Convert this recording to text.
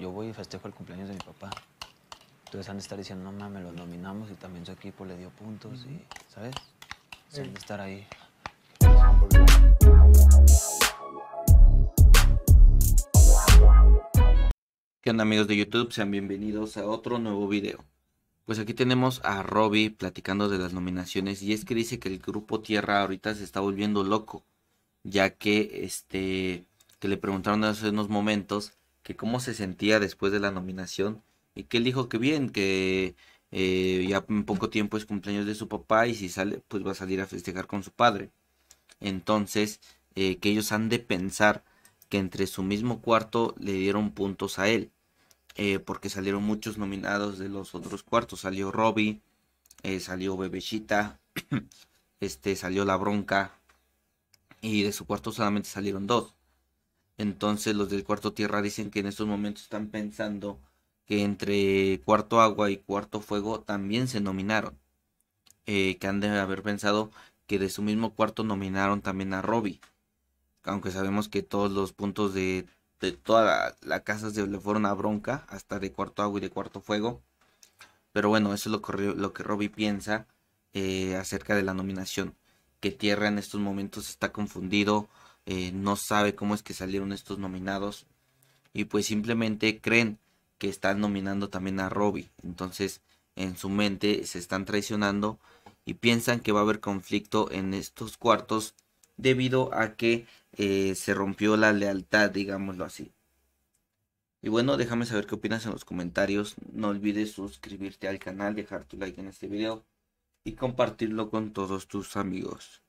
yo voy y festejo el cumpleaños de mi papá. Entonces han de estar diciendo, no mames, los nominamos y también su equipo le dio puntos y, ¿sabes? han de estar ahí. ¿Qué onda amigos de YouTube? Sean bienvenidos a otro nuevo video. Pues aquí tenemos a Robbie platicando de las nominaciones y es que dice que el grupo Tierra ahorita se está volviendo loco, ya que este que le preguntaron hace unos momentos que cómo se sentía después de la nominación y que él dijo que bien, que eh, ya en poco tiempo es cumpleaños de su papá y si sale, pues va a salir a festejar con su padre. Entonces, eh, que ellos han de pensar que entre su mismo cuarto le dieron puntos a él, eh, porque salieron muchos nominados de los otros cuartos. Salió Robbie, salió Bebechita, este, salió La Bronca, y de su cuarto solamente salieron dos. Entonces los del cuarto tierra dicen que en estos momentos están pensando que entre cuarto agua y cuarto fuego también se nominaron. Eh, que han de haber pensado que de su mismo cuarto nominaron también a Robbie. Aunque sabemos que todos los puntos de, toda la, casa se le fueron a bronca, hasta de cuarto agua y de cuarto fuego. Pero bueno, eso es lo que, lo Robbie piensa eh, acerca de la nominación. Que Tierra en estos momentos está confundido eh, no sabe cómo es que salieron estos nominados y pues simplemente creen que están nominando también a Robbie. Entonces en su mente se están traicionando y piensan que va a haber conflicto en estos cuartos debido a que eh, se rompió la lealtad, digámoslo así. Y bueno, déjame saber qué opinas en los comentarios. No olvides suscribirte al canal, dejar tu like en este video y compartirlo con todos tus amigos.